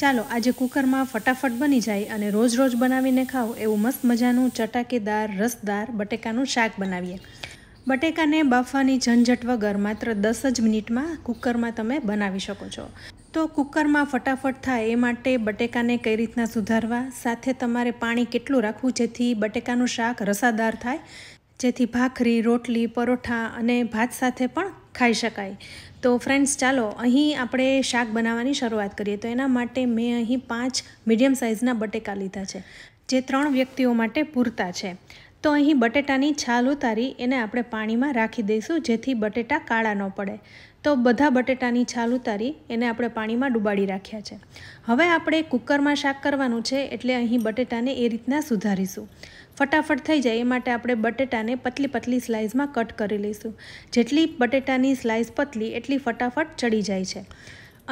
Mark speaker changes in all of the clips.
Speaker 1: ચાલો આજે કુકરમાં ફટાફટ બની જાય અને રોજ રોજ બનાવીને ખાઓ એવું મસ્ત મજાનું ચટાકેદાર રસદાર બટેકાનું શાક બનાવીએ બટેકાને બાફવાની ઝંઝટ વગર માત્ર દસ જ મિનિટમાં કુકરમાં તમે બનાવી શકો છો તો કુકરમાં ફટાફટ થાય એ માટે બટેકાને કઈ રીતના સુધારવા સાથે તમારે પાણી કેટલું રાખવું જેથી બટેકાનું શાક રસાદાર થાય જેથી ભાખરી રોટલી પરોઠા અને ભાત સાથે પણ ખાઈ શકાય તો ફ્રેન્ડ્સ ચાલો અહીં આપણે શાક બનાવવાની શરૂઆત કરીએ તો એના માટે મેં અહીં પાંચ મીડિયમ સાઇઝના બટેકા લીધા છે જે ત્રણ વ્યક્તિઓ માટે પૂરતા છે તો અહીં બટેટાની છાલ ઉતારી એને આપણે પાણીમાં રાખી દઈશું જેથી બટેટા કાળા ન પડે તો બધા બટેટાની છાલ ઉતારી એને આપણે પાણીમાં ડૂબાડી રાખ્યા છે હવે આપણે કુકરમાં શાક કરવાનું છે એટલે અહીં બટેટાને એ રીતના સુધારીશું ફટાફટ થઈ જાય એ માટે આપણે બટેટાને પતલી પતલી સ્લાઇસમાં કટ કરી લઈશું જેટલી બટેટાની સ્લાઇસ પતલી એટલી ફટાફટ ચડી જાય છે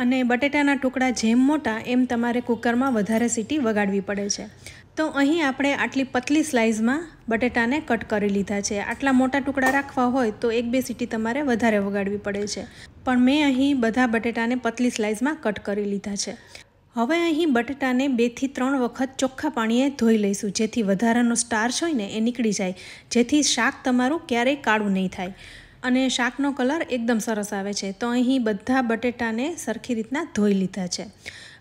Speaker 1: અને બટેટાના ટુકડા જેમ મોટા એમ તમારે કુકરમાં વધારે સીટી વગાડવી પડે છે તો અહીં આપણે આટલી પતલી સ્લાઇઝમાં બટેટાને કટ કરી લીધા છે આટલા મોટા ટુકડા રાખવા હોય તો એક બે સીટી તમારે વધારે વગાડવી પડે છે પણ મેં અહીં બધા બટેટાને પતલી સ્લાઇઝમાં કટ કરી લીધા છે હવે અહીં બટેટાને બેથી ત્રણ વખત ચોખ્ખા પાણીએ ધોઈ લઈશું જેથી વધારાનો સ્ટાર્ચ હોય ને એ નીકળી જાય જેથી શાક તમારું ક્યારેય કાળું નહીં થાય અને શાકનો કલર એકદમ સરસ આવે છે તો અહીં બધા બટેટાને સરખી રીતના ધોઈ લીધા છે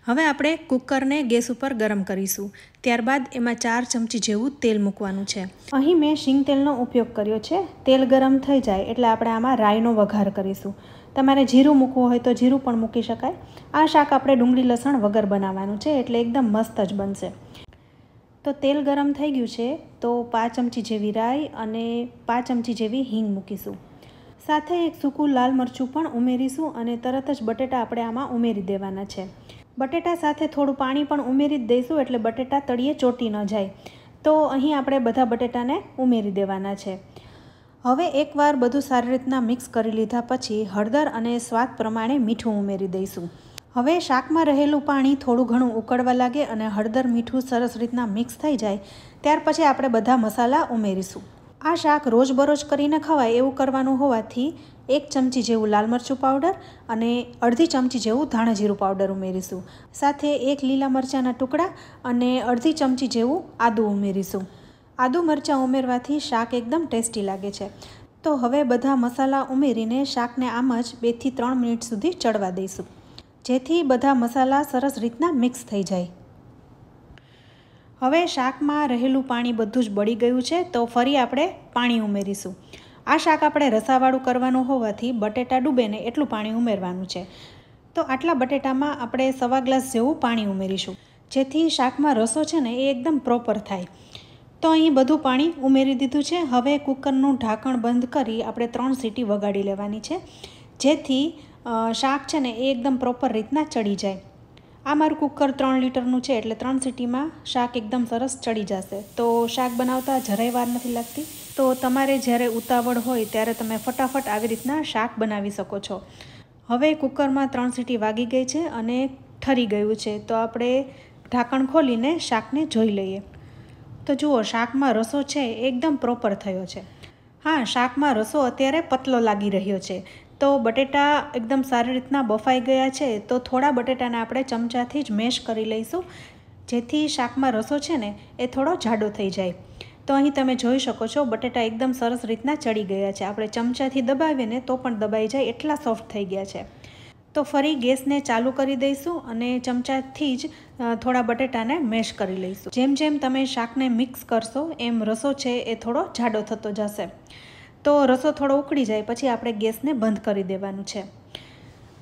Speaker 1: હવે આપણે કુકરને ગેસ ઉપર ગરમ કરીશું ત્યારબાદ એમાં ચાર ચમચી જેવું તેલ મૂકવાનું છે અહીં મેં શીંગ તેલનો ઉપયોગ કર્યો છે તેલ ગરમ થઈ જાય એટલે આપણે આમાં રાઈનો વઘાર કરીશું તમારે જીરું મૂકવું હોય તો જીરું પણ મૂકી શકાય આ શાક આપણે ડુંગળી લસણ વગર બનાવવાનું છે એટલે એકદમ મસ્ત જ બનશે તો તેલ ગરમ થઈ ગયું છે તો પાંચ ચમચી જેવી રાઈ અને પાંચ ચમચી જેવી હિંગ મૂકીશું સાથે એક સૂકું લાલ મરચું પણ ઉમેરીશું અને તરત જ બટેટા આપણે આમાં ઉમેરી દેવાના છે બટેટા સાથે થોડું પાણી પણ ઉમેરી જ દઈશું એટલે બટેટા તળીએ ચોટી ન જાય તો અહીં આપણે બધા બટેટાને ઉમેરી દેવાના છે હવે એકવાર બધું સારી રીતના મિક્સ કરી લીધા પછી હળદર અને સ્વાદ પ્રમાણે મીઠું ઉમેરી દઈશું હવે શાકમાં રહેલું પાણી થોડું ઘણું ઉકળવા લાગે અને હળદર મીઠું સરસ રીતના મિક્સ થઈ જાય ત્યાર પછી આપણે બધા મસાલા ઉમેરીશું આ શાક રોજબરોજ કરીને ખવાય એવું કરવાનું હોવાથી એક ચમચી જેવું લાલ મરચું પાવડર અને અડધી ચમચી જેવું ધાણા જીરું પાવડર ઉમેરીશું સાથે એક લીલા મરચાંના ટુકડા અને અડધી ચમચી જેવું આદું ઉમેરીશું આદું મરચાં ઉમેરવાથી શાક એકદમ ટેસ્ટી લાગે છે તો હવે બધા મસાલા ઉમેરીને શાકને આમ જ બેથી ત્રણ મિનિટ સુધી ચડવા દઈશું જેથી બધા મસાલા સરસ રીતના મિક્સ થઈ જાય હવે શાકમાં રહેલું પાણી બધું જ બળી ગયું છે તો ફરી આપણે પાણી ઉમેરીશું આ શાક આપણે રસાવાળું કરવાનું હોવાથી બટેટા ડૂબે ને એટલું પાણી ઉમેરવાનું છે તો આટલા બટેટામાં આપણે સવા ગ્લાસ જેવું પાણી ઉમેરીશું જેથી શાકમાં રસો છે ને એ એકદમ પ્રોપર થાય તો અહીં બધું પાણી ઉમેરી દીધું છે હવે કુકરનું ઢાંકણ બંધ કરી આપણે ત્રણ સીટી વગાડી લેવાની છે જેથી શાક છે ને એ એકદમ પ્રોપર રીતના ચડી જાય આ મારું કુકર ત્રણ લીટરનું છે એટલે ત્રણ સીટીમાં શાક એકદમ સરસ ચડી જશે તો શાક બનાવતા જરાય વાર નથી લાગતી તો તમારે જ્યારે ઉતાવળ હોય ત્યારે તમે ફટાફટ આવી રીતના શાક બનાવી શકો છો હવે કુકરમાં ત્રણ સીટી વાગી ગઈ છે અને ઠરી ગયું છે તો આપણે ઢાંકણ ખોલીને શાકને જોઈ લઈએ તો જુઓ શાકમાં રસો છે એકદમ પ્રોપર થયો છે હા શાકમાં રસો અત્યારે પતલો લાગી રહ્યો છે તો બટેટા એકદમ સારી રીતના બફાઈ ગયા છે તો થોડા બટેટાને આપણે ચમચાથી જ મેશ કરી લઈશું જેથી શાકમાં રસો છે ને એ થોડો જાડો થઈ જાય તો અહીં તમે જોઈ શકો છો બટેટા એકદમ સરસ રીતના ચડી ગયા છે આપણે ચમચાથી દબાવીને તો પણ દબાઈ જાય એટલા સોફ્ટ થઈ ગયા છે તો ફરી ગેસને ચાલુ કરી દઈશું અને ચમચાથી જ થોડા બટેટાને મેશ કરી લઈશું જેમ જેમ તમે શાકને મિક્સ કરશો એમ રસો છે એ થોડો જાડો થતો જશે તો રસો થોડો ઉકળી જાય પછી આપણે ગેસને બંધ કરી દેવાનું છે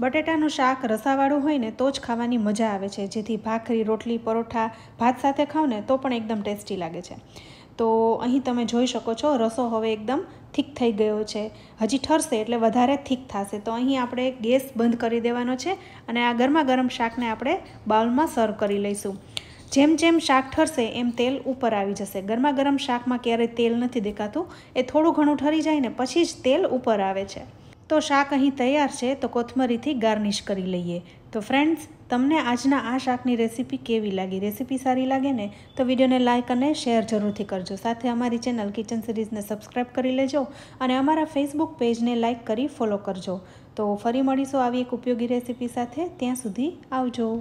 Speaker 1: બટેટાનું શાક રસાવાળું હોય ને તો જ ખાવાની મજા આવે છે જેથી ભાખરી રોટલી પરોઠા ભાત સાથે ખાવ ને તો પણ એકદમ ટેસ્ટી લાગે છે તો અહીં તમે જોઈ શકો છો રસો હવે એકદમ થીક થઈ ગયો છે હજી ઠરશે એટલે વધારે થીક થશે તો અહીં આપણે ગેસ બંધ કરી દેવાનો છે અને આ ગરમા ગરમ શાકને આપણે બાઉલમાં સર્વ કરી લઈશું જેમ જેમ શાક ઠરશે એમ તેલ ઉપર આવી જશે ગરમા ગરમ શાકમાં ક્યારેય તેલ નથી દેખાતું એ થોડું ઘણું ઠરી જાય ને પછી જ તેલ ઉપર આવે છે તો શાક અહીં તૈયાર છે તો કોથમરીથી ગાર્નિશ કરી લઈએ તો ફ્રેન્ડ્સ તમને આજના આ શાકની રેસીપી કેવી લાગી રેસીપી સારી લાગે ને તો વિડીયોને લાઇક અને શેર જરૂરથી કરજો સાથે અમારી ચેનલ કિચન સિરીઝને સબસ્ક્રાઈબ કરી લેજો અને અમારા ફેસબુક પેજને લાઇક કરી ફોલો કરજો તો ફરી મળીશું આવી એક ઉપયોગી રેસીપી સાથે ત્યાં સુધી આવજો